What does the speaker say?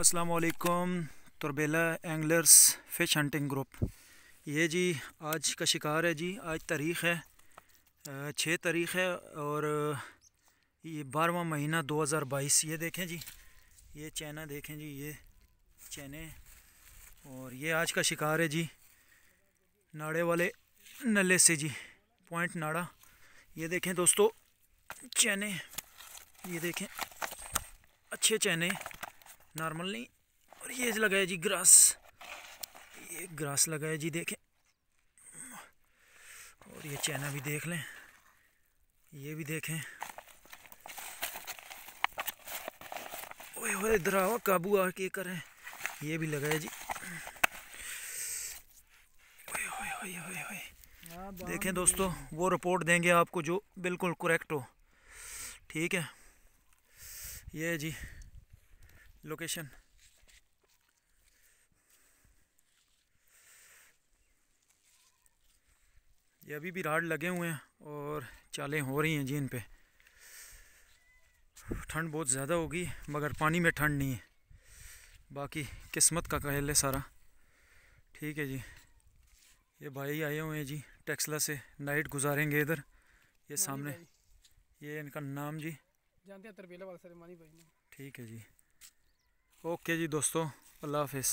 असलकुम Tarbela anglers fish hunting group ये जी आज का शिकार है जी आज तारीख़ है छः तारीख़ है और ये बारवा महीना 2022 ये देखें जी ये चैना देखें जी ये चैने और ये आज का शिकार है जी नाड़े वाले नले से जी पॉइंट नाड़ा ये देखें दोस्तों चैने ये देखें अच्छे चैने नॉर्मल नहीं और ये लगाया जी ग्रास ये ग्रास लगाया जी देखें और ये चैना भी देख लें ये भी देखें ओए ओए इधर आओ काबू आ के करें ये भी लगाया जी ओए ओए ओए ओए ओए देखें दोस्तों वो रिपोर्ट देंगे आपको जो बिल्कुल करेक्ट हो ठीक है ये जी लोकेशन ये अभी भी राड लगे हुए हैं और चालें हो रही हैं जी इन पर ठंड बहुत ज़्यादा होगी मगर पानी में ठंड नहीं है बाकी किस्मत का कहल है सारा ठीक है जी ये भाई आए हुए हैं जी टेक्सला से नाइट गुजारेंगे इधर ये सामने ये इनका नाम जी जानते हैं तरबेला सर मानी भाई ठीक है जी ओके जी दोस्तों अल्लाह हाफिज़